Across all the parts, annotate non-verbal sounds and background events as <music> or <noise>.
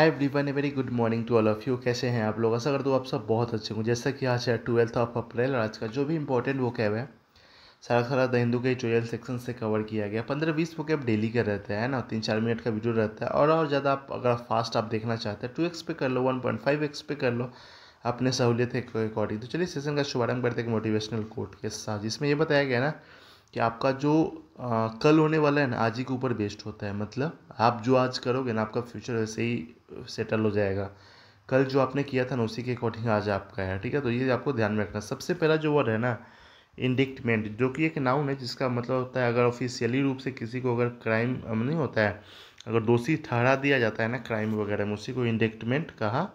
है everyone a very good morning to all of you कैसे हैं आप लोग ऐसा कर दो आप सब बहुत अच्छे होंगे जैसा कि आज है ट्वेल्थ ऑफ अप्रैल आज का जो भी इंपॉर्टेंट वो कैब है सारा सारा द हिंदू के ट्वेल्थ सेक्शन से कवर किया गया पंद्रह बीस वो कैब डेली का रहता है ना तीन चार मिनट का वीडियो रहता है और और ज़्यादा आप अगर फास्ट आप देखना चाहते हैं टू एक्स पे कर लो वन पॉइंट फाइव एक्स पे कर लो अपने सहूलियत के अकॉर्डिंग तो चलिए सेशन का शुभारंभ करते हैं मोटिवेशनल कोट के साथ जिसमें यह बताया गया ना कि आपका जो आ, कल होने वाला है ना आज ही के ऊपर बेस्ड होता है मतलब आप जो आज करोगे ना आपका फ्यूचर वैसे ही सेटल हो जाएगा कल जो आपने किया था ना उसी के अकॉर्डिंग आज आपका है ठीक है तो ये आपको ध्यान में रखना सबसे पहला जो वर्ड है ना इंडिक्टमेंट जो कि एक नाउन है जिसका मतलब होता है अगर ऑफिशियली रूप से किसी को अगर क्राइम नहीं होता है अगर दोषी ठहरा दिया जाता है ना क्राइम वगैरह में उसी को इंडिक्टमेंट कहा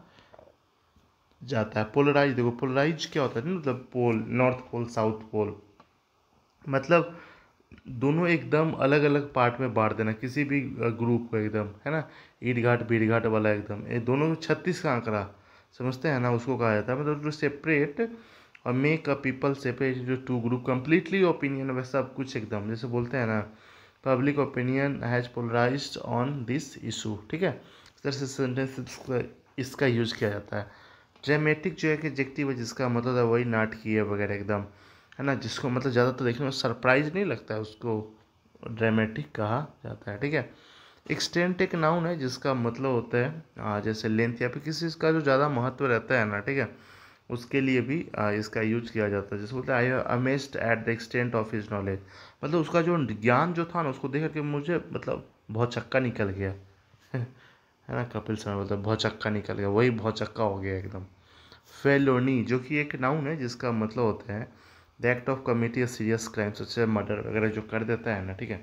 जाता है पोलराइज देखो पोलराइज क्या होता है मतलब pole north pole south pole मतलब दोनों एकदम अलग अलग पार्ट में बांट देना किसी भी ग्रुप को एकदम है ना ईट घाट बीट घाट वाला एकदम ये दोनों छत्तीस का आंकड़ा समझते हैं ना उसको कहा जाता है मतलब टू सेपरेट और मेक अ पीपल सेपरेट जो टू ग्रुप कम्प्लीटली ओपिनियन वैसा सब कुछ एकदम जैसे बोलते हैं ना public opinion has polarise on this issue ठीक है इस तरह से सेंटेंस इसका यूज किया जाता है ड्रामेटिक जो है कि एडजेक्टिव है जिसका मतलब है वही नाटकीय वगैरह एकदम है ना जिसको मतलब ज़्यादा तो देखने में सरप्राइज नहीं लगता है उसको ड्रामेटिक कहा जाता है ठीक है एक्सटेंट एक नाउन है जिसका मतलब होता है आ, जैसे लेंथ या फिर किसी चीज़ का जो ज़्यादा महत्व रहता है ना ठीक है उसके लिए भी आ, इसका यूज किया जाता है जैसे बोलते हैं I amazed at the extent of his knowledge मतलब उसका जो ज्ञान जो था ना उसको देख के मुझे मतलब बहुत चक्का निकल गया <laughs> है ना कपिल शर्मा मतलब बोलते बहुत चक्का निकल गया वही बहुत चक्का हो गया एकदम फेलोनी जो कि एक नाउन है जिसका मतलब होता है the act of committee serious crime जैसे मर्डर वगैरह जो कर देता है ना ठीक है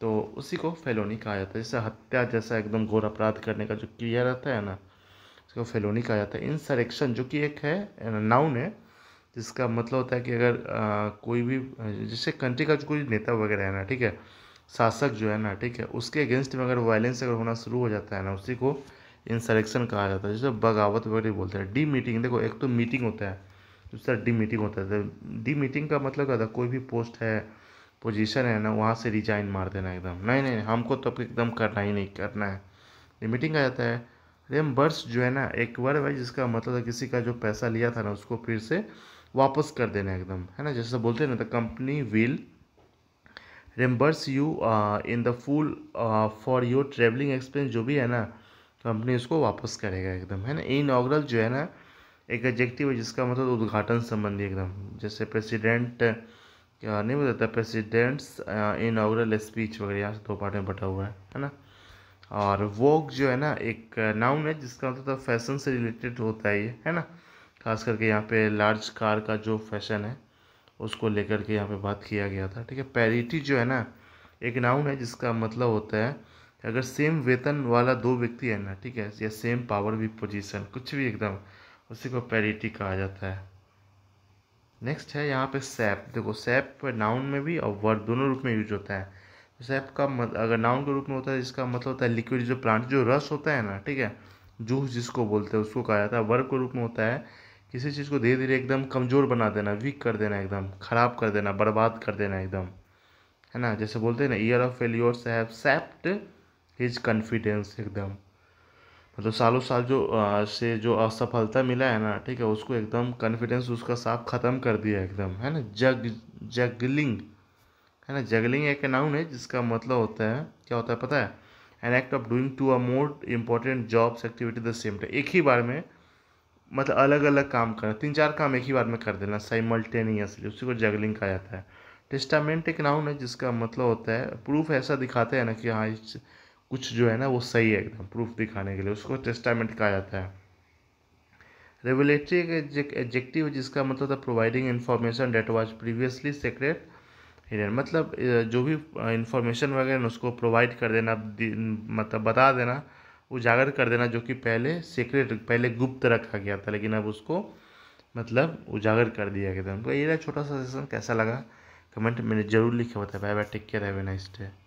तो उसी को फेलोनी कहा जाता है जैसे हत्या जैसा एकदम घोर अपराध करने का जो क्रिया रहता है ना उसको फेलोनी कहा जाता है इंसरेक्शन जो कि एक है नाउन है जिसका मतलब होता है कि अगर आ, कोई भी जैसे कंट्री का जो कोई नेता वगैरह है ना ठीक है शासक जो है ना ठीक है उसके अगेंस्ट में अगर वायलेंस अगर होना शुरू हो जाता है ना उसी को इंसरेक्शन कहा जाता है जैसे बगावत वगैरह बोलते हैं डी मीटिंग देखो एक तो मीटिंग होता है दूसरा डी मीटिंग होता था डी मीटिंग का मतलब क्या था कोई भी पोस्ट है पोजीशन है ना वहाँ से रिजाइन मार देना एकदम नहीं नहीं हमको तो एकदम करना ही नहीं करना है डी मीटिंग आ जाता है रेमबर्स जो है ना एक वर्ड है जिसका मतलब है किसी का जो पैसा लिया था ना उसको फिर से वापस कर देना एकदम है ना जैसे बोलते हैं ना the company will reimburse you in the full for your travelling expense जो भी है ना कंपनी तो उसको वापस करेगा एकदम है ना इनऑगरल जो है ना एक एडजेक्टिव है जिसका मतलब उद्घाटन संबंधी एकदम जैसे प्रेसिडेंट क्या नहीं बताता प्रेसिडेंट्स इनाग्रल स्पीच वगैरह यहाँ से दो पार्ट में बटा हुआ है है ना और वोक जो है ना एक नाउन है जिसका मतलब फैशन तो से रिलेटेड होता है ये है ना खास करके यहाँ पे लार्ज कार का जो फैशन है उसको लेकर के यहाँ पे बात किया गया था ठीक है पैरिटी जो है ना एक नाउन है जिसका मतलब होता है अगर सेम वेतन वाला दो व्यक्ति है ना ठीक है या सेम पावर भी पोजिशन कुछ भी एकदम उसी को पैरिटी कहा जाता है नेक्स्ट है यहाँ पे सैप देखो सैप नाउन में भी और वर्ड दोनों रूप में यूज होता है सैप का मत, अगर नाउन के रूप में होता है इसका मतलब होता है लिक्विड जो प्लांट जो रस होता है ना ठीक है जूस जिसको बोलते हैं उसको कहा जाता है वर्ग के रूप में होता है किसी चीज़ को धीरे धीरे एकदम कमज़ोर बना देना वीक कर देना एकदम ख़राब कर देना बर्बाद कर देना एकदम है ना जैसे बोलते हैं ना year of failure sap sapped his confidence एकदम मतलब सालों साल जो से जो असफलता मिला है ना ठीक है उसको एकदम कॉन्फिडेंस उसका साफ ख़त्म कर दिया एकदम है ना जग जगलिंग है ना जगलिंग एक नाउन है जिसका मतलब होता है क्या होता है पता है an act of doing two or more important jobs activity the same time एक ही बार में मतलब अलग अलग काम करना तीन चार काम एक ही बार में कर देना साइमल्टेनियसली उसी को जगलिंग कहा जाता है टेस्टामेंट एक नाउन है जिसका मतलब होता है प्रूफ ऐसा दिखाते हैं ना कि हाँ इस कुछ जो है ना वो सही है एकदम प्रूफ दिखाने के लिए उसको टेस्टामेंट कहा जाता है रेगुलेटरी एक एडजेक्टिव जिसका मतलब था providing information that was previously secret hidden मतलब जो भी इंफॉर्मेशन वगैरह उसको प्रोवाइड कर देना मतलब बता देना उजागर कर देना जो कि पहले सीक्रेट पहले गुप्त रखा गया था लेकिन अब उसको मतलब उजागर कर दिया गया था उनको ये छोटा सा सेशन कैसा लगा कमेंट मैंने जरूर लिखे बताया bye bye take care have a nice day